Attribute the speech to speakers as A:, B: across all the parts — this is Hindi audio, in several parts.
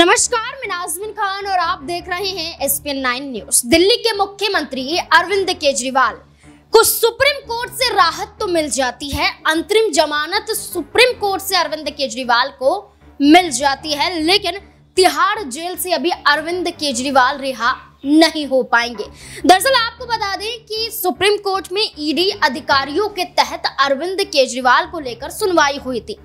A: नमस्कार मैं नाजमिन खान और आप देख रहे हैं एसपीएन नाइन न्यूज दिल्ली के मुख्यमंत्री अरविंद केजरीवाल को सुप्रीम कोर्ट से राहत तो मिल जाती है अंतरिम जमानत सुप्रीम कोर्ट से अरविंद केजरीवाल को मिल जाती है लेकिन तिहाड़ जेल से अभी अरविंद केजरीवाल रिहा नहीं हो पाएंगे दरअसल आपको बता दें कि सुप्रीम कोर्ट में ईडी अधिकारियों के तहत अरविंद केजरीवाल को लेकर सुनवाई हुई थी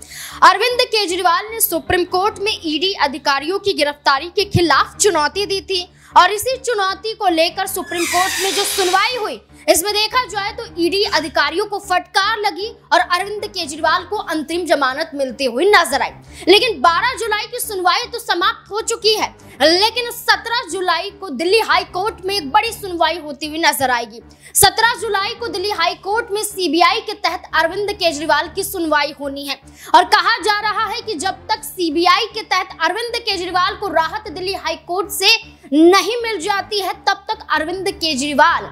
A: अरविंद केजरीवाल ने सुप्रीम कोर्ट में ईडी अधिकारियों की गिरफ्तारी के खिलाफ चुनौती दी थी और इसी चुनौती को लेकर सुप्रीम कोर्ट में जो सुनवाई हुई इसमें देखा जाए तो ईडी अधिकारियों को फटकार लगी और अरविंद केजरीवाल को अंतरिम जमानत मिलती हुई नजर आई लेकिन 12 जुलाई की सुनवाई तो समाप्त हो चुकी है लेकिन 17 जुलाई को दिल्ली हाई कोर्ट में एक बड़ी सुनवाई होती हुई नजर आएगी 17 जुलाई को दिल्ली हाई कोर्ट में सीबीआई के तहत अरविंद केजरीवाल की सुनवाई होनी है और कहा जा रहा है कि जब तक सीबीआई के तहत अरविंद केजरीवाल को राहत दिल्ली हाई कोर्ट से नहीं मिल जाती है तब तक अरविंद केजरीवाल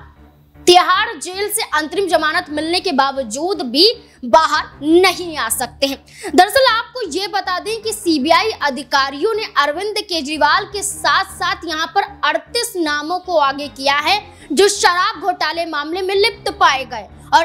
A: तिहाड़ जेल से अंतरिम जमानत मिलने के बावजूद भी बाहर नहीं आ सकते हैं दरअसल आपको ये बता दें कि सीबीआई अधिकारियों ने अरविंद केजरीवाल के साथ साथ यहां पर 38 नामों को आगे किया है जो शराब घोटाले मामले में लिप्त पाए गए और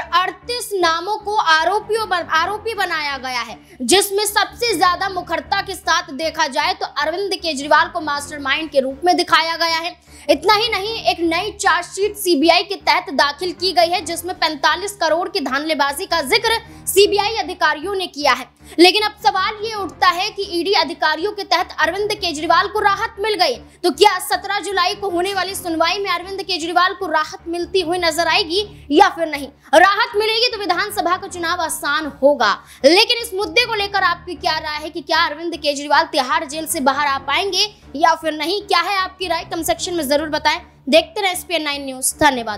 A: नामों को आरोपियों बन, आरोपी बनाया गया है जिसमें सबसे ज्यादा मुखरता के साथ देखा जाए तो अरविंद केजरीवाल को मास्टरमाइंड के रूप में दिखाया गया है इतना ही नहीं एक नई चार्जशीट सीबीआई के तहत दाखिल की गई है जिसमें 45 करोड़ की धानलेबाजी का जिक्र सीबीआई अधिकारियों ने किया है लेकिन अब सवाल ये उठता है कि ईडी अधिकारियों के तहत अरविंद केजरीवाल को राहत मिल गई तो क्या 17 जुलाई को होने वाली सुनवाई में अरविंद केजरीवाल को राहत मिलती हुई नजर आएगी या फिर नहीं राहत मिलेगी तो विधानसभा का चुनाव आसान होगा लेकिन इस मुद्दे को लेकर आपकी क्या राय है कि क्या अरविंद केजरीवाल तिहाड़ जेल से बाहर आ पाएंगे या फिर नहीं क्या है आपकी राय कम सेक्शन में जरूर बताएं देखते रहे एस न्यूज धन्यवाद